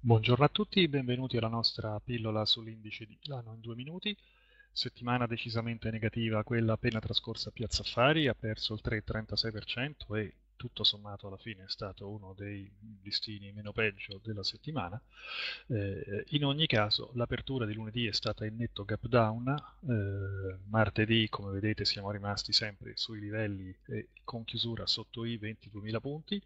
Buongiorno a tutti, benvenuti alla nostra pillola sull'indice di Milano in due minuti. Settimana decisamente negativa, quella appena trascorsa a Piazza Affari, ha perso il 3,36% e tutto sommato alla fine è stato uno dei listini meno peggio della settimana. Eh, in ogni caso l'apertura di lunedì è stata in netto gap down, eh, martedì come vedete siamo rimasti sempre sui livelli e con chiusura sotto i 22.000 punti,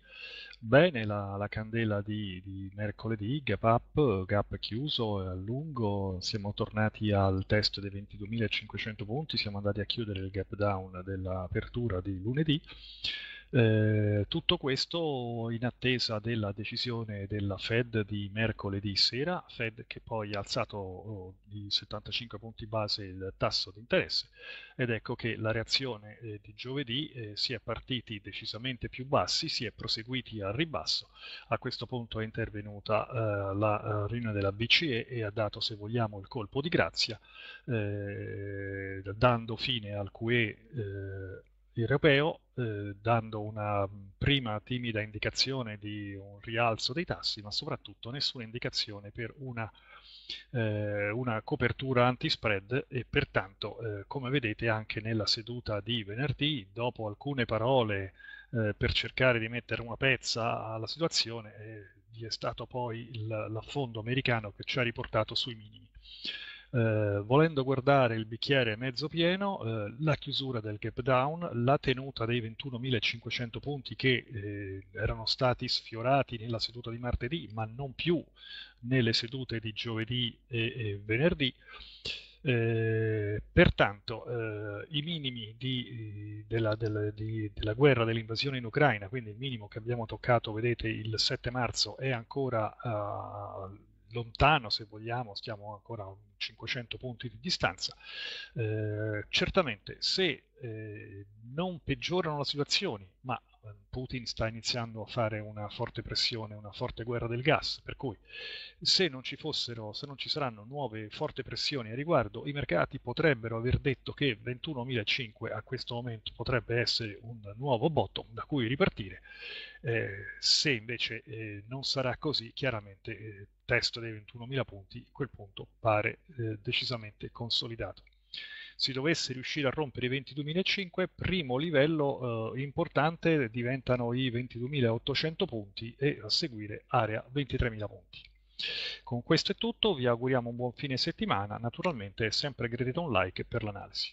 bene la, la candela di, di, mercoledì, gap up, gap chiuso a lungo, siamo tornati al test dei 22.500 punti, siamo andati a chiudere il gap down dell'apertura di lunedì. Eh, tutto questo in attesa della decisione della Fed di mercoledì sera, Fed che poi ha alzato oh, di 75 punti base il tasso di interesse ed ecco che la reazione eh, di giovedì eh, si è partiti decisamente più bassi, si è proseguiti al ribasso, a questo punto è intervenuta eh, la eh, riunione della BCE e ha dato se vogliamo il colpo di grazia dando fine al QE europeo eh, dando una mm, prima timida indicazione di un rialzo dei tassi, ma soprattutto nessuna indicazione per una, eh, una copertura anti-spread e pertanto, eh, come vedete anche nella seduta di venerdì, dopo alcune parole eh, per cercare di mettere una pezza alla situazione, eh, vi è stato poi l'affondo americano che ci ha riportato sui minimi eh, volendo guardare il bicchiere mezzo pieno, eh, la chiusura del gap down, la tenuta dei 21.500 punti che eh, erano stati sfiorati nella seduta di martedì, ma non più nelle sedute di giovedì e, e venerdì. Eh, pertanto eh, i minimi di, della, della, di, della, guerra, dell'invasione in Ucraina, quindi il minimo che abbiamo toccato, vedete, il 7 marzo è ancora uh, lontano se vogliamo, stiamo ancora a 500 punti di distanza, eh, certamente se eh, non peggiorano le situazioni ma Ehm, Putin sta iniziando a fare una forte pressione, una forte guerra del gas, per cui se non ci fossero, se non ci saranno nuove forti pressioni a riguardo, i mercati potrebbero aver detto che 21.005 a questo momento potrebbe essere un nuovo bottom da cui ripartire. Eh, se invece eh, non sarà così, chiaramente eh, test dei 21.000 punti, quel punto pare eh, decisamente consolidato si dovesse riuscire a rompere i 22.005, primo livello eh, importante diventano i 22.800 punti e a seguire area 23.000 punti. Con questo è tutto, vi auguriamo un buon fine settimana, naturalmente sempre gradito un like per l'analisi.